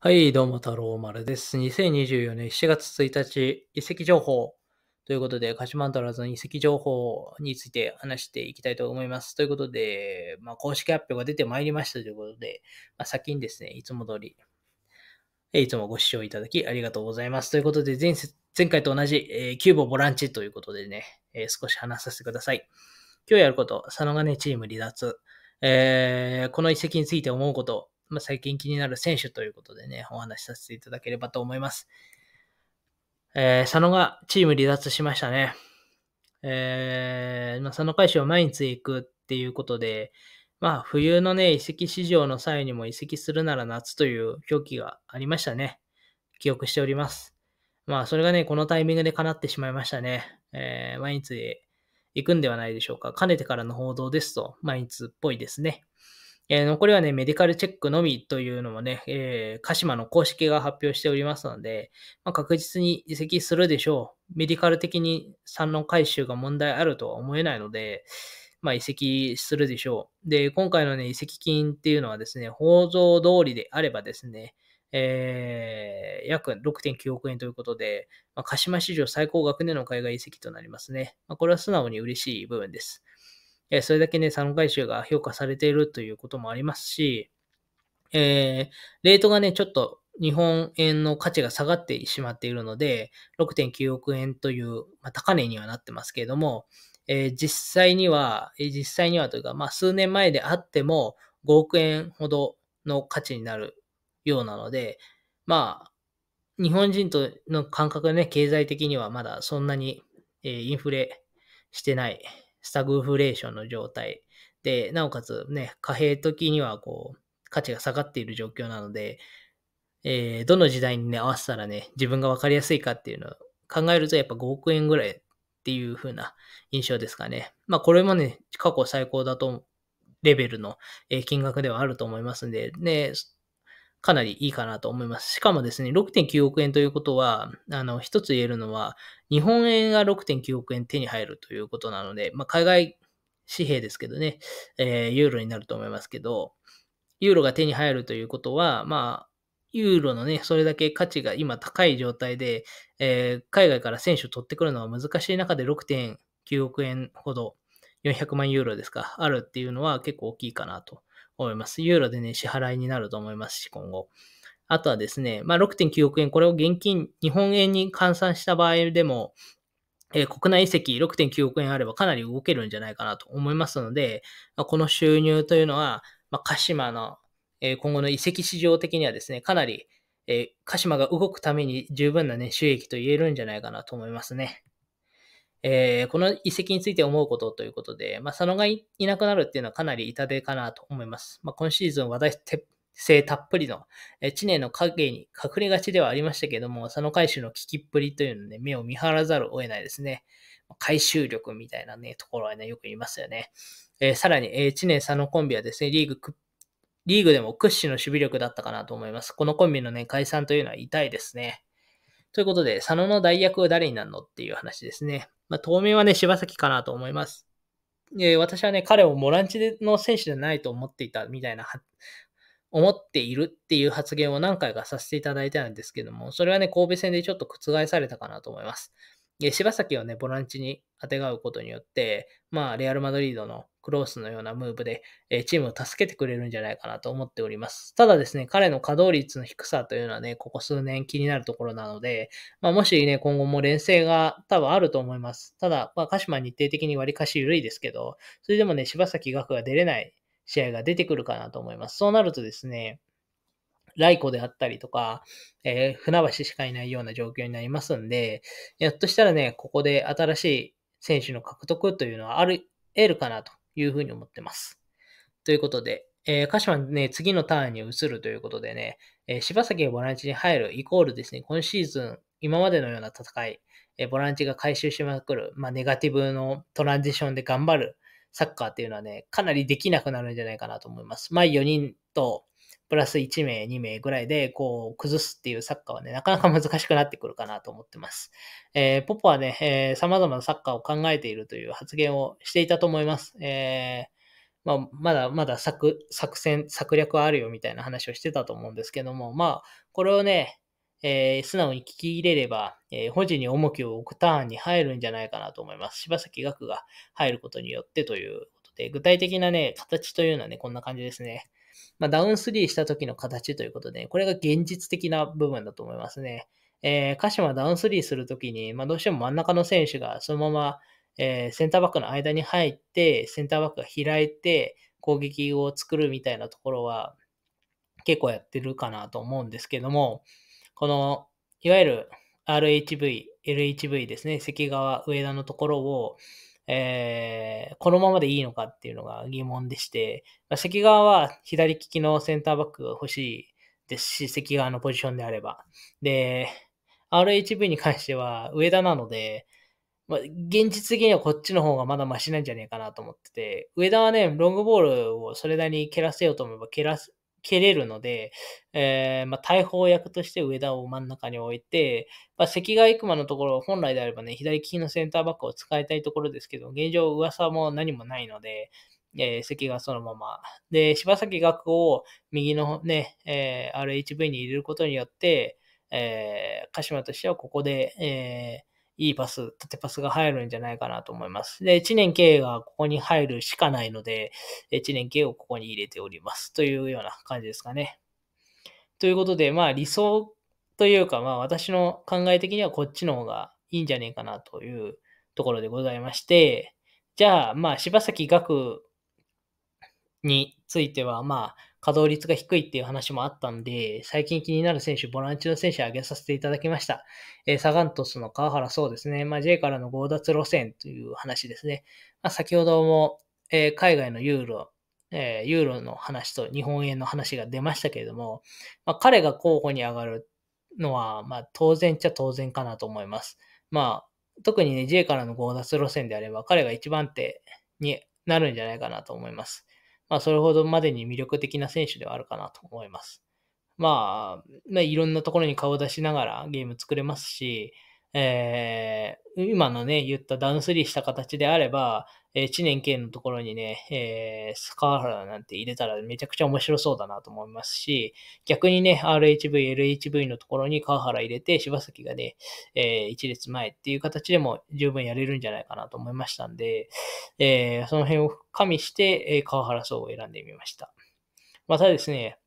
はい、どうも、太郎丸です。2024年7月1日、遺跡情報ということで、鹿島アントラーズの遺跡情報について話していきたいと思います。ということで、まあ、公式発表が出てまいりましたということで、まあ、先にですね、いつも通り、いつもご視聴いただきありがとうございます。ということで、前前回と同じ、えー、キューボボランチということでね、えー、少し話させてください。今日やること、佐野がね、チーム離脱、えー、この遺跡について思うこと、まあ、最近気になる選手ということでね、お話しさせていただければと思います。えー、佐野がチーム離脱しましたね。えー、まあ、佐野会社は毎日行くっていうことで、まあ、冬のね、移籍市場の際にも移籍するなら夏という表記がありましたね。記憶しております。まあ、それがね、このタイミングで叶ってしまいましたね。えー、毎日行くんではないでしょうか。かねてからの報道ですと、毎日っぽいですね。えー、残りはね、メディカルチェックのみというのもね、えー、鹿島の公式が発表しておりますので、まあ、確実に移籍するでしょう。メディカル的に三の回収が問題あるとは思えないので、まあ、移籍するでしょう。で、今回のね、移籍金っていうのはですね、報道通りであればですね、えー、約6.9億円ということで、まあ、鹿島史上最高額での海外移籍となりますね。まあ、これは素直に嬉しい部分です。えそれだけね、3回収が評価されているということもありますし、えー、レートがね、ちょっと日本円の価値が下がってしまっているので、6.9億円という、まあ、高値にはなってますけれども、えー、実際には、実際にはというか、まあ、数年前であっても5億円ほどの価値になるようなので、まあ、日本人との感覚ね、経済的にはまだそんなに、えインフレしてないスタグフレーションの状態で、なおかつね、貨幣的にはこう、価値が下がっている状況なので、えー、どの時代にね、合わせたらね、自分が分かりやすいかっていうのを考えると、やっぱ5億円ぐらいっていう風な印象ですかね。まあ、これもね、過去最高だと、レベルの金額ではあると思いますんで、ね、かなりいいかなと思います。しかもですね、6.9億円ということは、あの、一つ言えるのは、日本円が6.9億円手に入るということなので、まあ、海外紙幣ですけどね、えー、ユーロになると思いますけど、ユーロが手に入るということは、まあ、ユーロのね、それだけ価値が今高い状態で、えー、海外から選手を取ってくるのは難しい中で6.9億円ほど、400万ユーロですか、あるっていうのは結構大きいかなと思います。ユーロでね、支払いになると思いますし、今後。あとはですね、まあ、6.9億円、これを現金、日本円に換算した場合でも、えー、国内移籍6.9億円あればかなり動けるんじゃないかなと思いますので、まあ、この収入というのは、まあ、鹿島の、えー、今後の移籍市場的にはですね、かなり、えー、鹿島が動くために十分な、ね、収益と言えるんじゃないかなと思いますね。えー、この遺跡について思うことということで、まあ、佐野がいなくなるっていうのはかなり痛手かなと思います。まあ、今シーズン話題性たっぷりの、え知念の影に隠れがちではありましたけども、佐野回収の聞きっぷりというのね、目を見張らざるを得ないですね。回収力みたいなね、ところはね、よく言いますよね。えー、さらに、えー、知念佐野コンビはですね、リーグリーグでも屈指の守備力だったかなと思います。このコンビのね、解散というのは痛いですね。ということで、佐野の代役は誰になるのっていう話ですね。まあ、当面はね、柴崎かなと思います。えー、私はね、彼をボランチの選手じゃないと思っていたみたいな、思っているっていう発言を何回かさせていただいたんですけども、それはね、神戸戦でちょっと覆されたかなと思います。柴崎をね、ボランチにあてがうことによって、まあ、レアル・マドリードのクロースのようなムーブで、えチームを助けてくれるんじゃないかなと思っております。ただですね、彼の稼働率の低さというのはね、ここ数年気になるところなので、まあ、もしね、今後も連戦が多分あると思います。ただ、まあ、鹿島日程的に割かし緩いですけど、それでもね、柴崎岳が出れない試合が出てくるかなと思います。そうなるとですね、ライコであったりとか、えー、船橋しかいないような状況になりますんで、やっとしたらね、ここで新しい選手の獲得というのはある、得るかなというふうに思ってます。ということで、えー、鹿島ね、次のターンに移るということでね、えー、柴崎がボランチに入るイコールですね、今シーズン、今までのような戦い、えー、ボランチが回収しまくる、まあ、ネガティブのトランジションで頑張るサッカーっていうのはね、かなりできなくなるんじゃないかなと思います。前4人と、プラス1名、2名ぐらいで、こう、崩すっていうサッカーはね、なかなか難しくなってくるかなと思ってます。えー、ポポはね、えー、様々なサッカーを考えているという発言をしていたと思います。えー、まあ、まだまだ作、作戦、策略はあるよみたいな話をしてたと思うんですけども、まあ、これをね、えー、素直に聞き入れれば、えー、保持に重きを置くターンに入るんじゃないかなと思います。柴崎学が入ることによってということで、具体的なね、形というのはね、こんな感じですね。まあ、ダウンスリーした時の形ということで、これが現実的な部分だと思いますね。えー、鹿島ダウンスリーするときに、まあ、どうしても真ん中の選手がそのまま、えー、センターバックの間に入って、センターバックが開いて、攻撃を作るみたいなところは、結構やってるかなと思うんですけども、この、いわゆる RHV、LHV ですね、関川、上田のところを、えー、このままでいいのかっていうのが疑問でして、まあ、関側は左利きのセンターバックが欲しいですし、関側のポジションであれば。で、RHV に関しては上田なので、まあ、現実的にはこっちの方がまだマシなんじゃねえかなと思ってて、上田はね、ロングボールをそれなりに蹴らせようと思えば蹴らす、蹴れるので、えー、まあ、大砲役として上田を真ん中に置いて、まあ、関ヶ生駒のところ、本来であればね、左利きのセンターバックを使いたいところですけど、現状噂も何もないので、えー、関がそのまま。で、柴崎学を右のね、えー、RHV に入れることによって、えー、鹿島としてはここで、えー、いいパス、縦パスが入るんじゃないかなと思います。で、知念慶がここに入るしかないので、知念慶をここに入れております。というような感じですかね。ということで、まあ理想というか、まあ私の考え的にはこっちの方がいいんじゃねえかなというところでございまして、じゃあ、まあ柴崎学については、まあ稼働率が低いっていう話もあったんで、最近気になる選手、ボランチの選手挙げさせていただきました。えー、サガントスの川原そうですね。まあ、J からの強奪路線という話ですね。まあ、先ほども、えー、海外のユーロ、えー、ユーロの話と日本円の話が出ましたけれども、まあ、彼が候補に上がるのは、まあ、当然っちゃ当然かなと思います。まあ、特にね、J からの強奪路線であれば、彼が一番手になるんじゃないかなと思います。まあ、それほどまでに魅力的な選手ではあるかなと思います。まあ、まあ、いろんなところに顔を出しながらゲーム作れますし、えー、今のね、言ったダウンスリーした形であれば、えー、知念慶のところにね、えー、ハ原なんて入れたらめちゃくちゃ面白そうだなと思いますし、逆にね、RHV、LHV のところにハ原入れて、柴崎がね、えー、一列前っていう形でも十分やれるんじゃないかなと思いましたんで、えー、その辺を加味して、えー、ハ原層を選んでみました。またですね、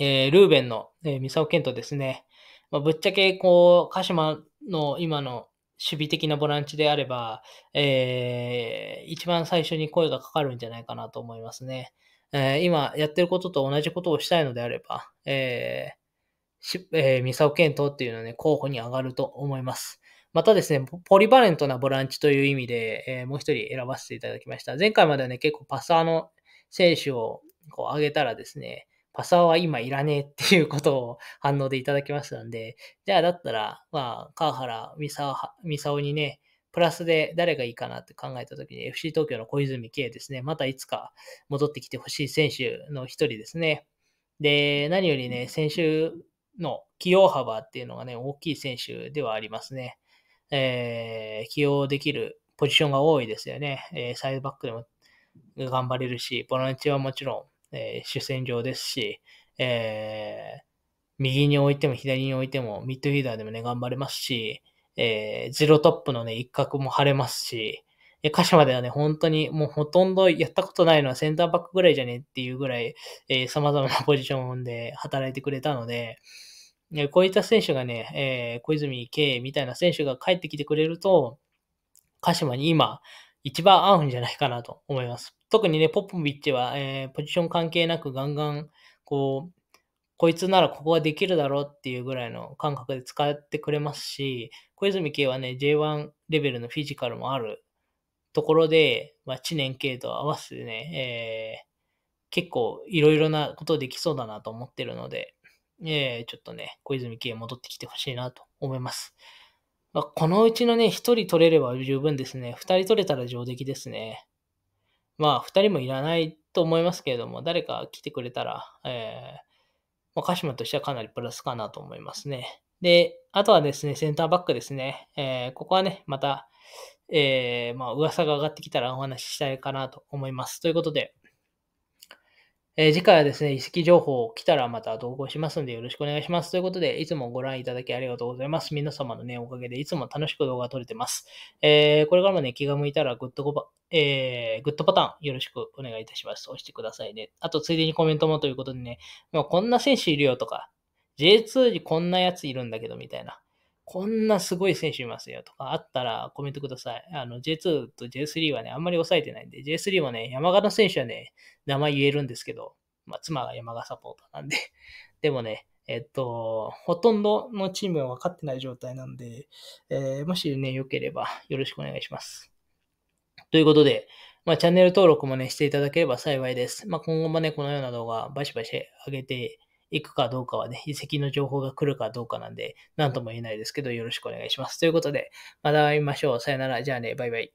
えー、ルーベンの、えー、三沢健人ですね、まあ、ぶっちゃけこう、鹿島の今の守備的なボランチであれば、えー、一番最初に声がかかるんじゃないかなと思いますね。えー、今やってることと同じことをしたいのであれば、えー、し、えー、三沢健っていうのはね、候補に上がると思います。またですね、ポリバレントなボランチという意味で、えー、もう一人選ばせていただきました。前回まではね、結構パスーの選手をこう上げたらですね、パサワは今いらねえっていうことを反応でいただきましたんで、じゃあだったら、まあ、川原、三沢、三沢にね、プラスで誰がいいかなって考えたときに FC 東京の小泉圭ですね、またいつか戻ってきてほしい選手の一人ですね。で、何よりね、先週の起用幅っていうのがね、大きい選手ではありますね。えー、起用できるポジションが多いですよね。えー、サイドバックでも頑張れるし、ボランチはもちろんえー、主戦場ですし、えー、右に置いても左に置いても、ミッドフィーダーでもね、頑張れますし、えー、ゼロトップのね、一角も張れますし、え、鹿島ではね、本当にもうほとんどやったことないのはセンターバックぐらいじゃねっていうぐらい、えー、様々なポジションで働いてくれたので、ね、こういった選手がね、えー、小泉圭みたいな選手が帰ってきてくれると、鹿島に今、一番合うんじゃないかなと思います。特にね、ポポビッチは、えー、ポジション関係なくガンガン、こう、こいつならここはできるだろうっていうぐらいの感覚で使ってくれますし、小泉系はね、J1 レベルのフィジカルもあるところで、まあ、知念系と合わせてね、えー、結構いろいろなことできそうだなと思ってるので、えー、ちょっとね、小泉系戻ってきてほしいなと思います。まあ、このうちのね、1人取れれば十分ですね。2人取れたら上出来ですね。まあ、2人もいらないと思いますけれども、誰か来てくれたら、えー、まあ、鹿島としてはかなりプラスかなと思いますね。で、あとはですね、センターバックですね。えー、ここはね、また、えー、まあ、噂が上がってきたらお話ししたいかなと思います。ということで、えー、次回はですね、遺跡情報来たらまた投稿しますのでよろしくお願いします。ということで、いつもご覧いただきありがとうございます。皆様のね、おかげでいつも楽しく動画撮れてます。えー、これからもね、気が向いたらグッドボタン、えー、グッドボタンよろしくお願いいたします。押してくださいね。あと、ついでにコメントもということでね、まこんな選手いるよとか、J2 にこんなやついるんだけどみたいな。こんなすごい選手いますよとかあったらコメントください。あの J2 と J3 はね、あんまり抑えてないんで、J3 もね、山形選手はね、名前言えるんですけど、まあ、妻が山賀サポーターなんで。でもね、えっと、ほとんどのチームは分かってない状態なんで、えー、もしね、良ければよろしくお願いします。ということで、まあ、チャンネル登録もね、していただければ幸いです。まあ、今後もね、このような動画、バシバシ上げて行くかどうかはね、遺跡の情報が来るかどうかなんで、なんとも言えないですけど、よろしくお願いします。ということで、また会いましょう。さよなら。じゃあね、バイバイ。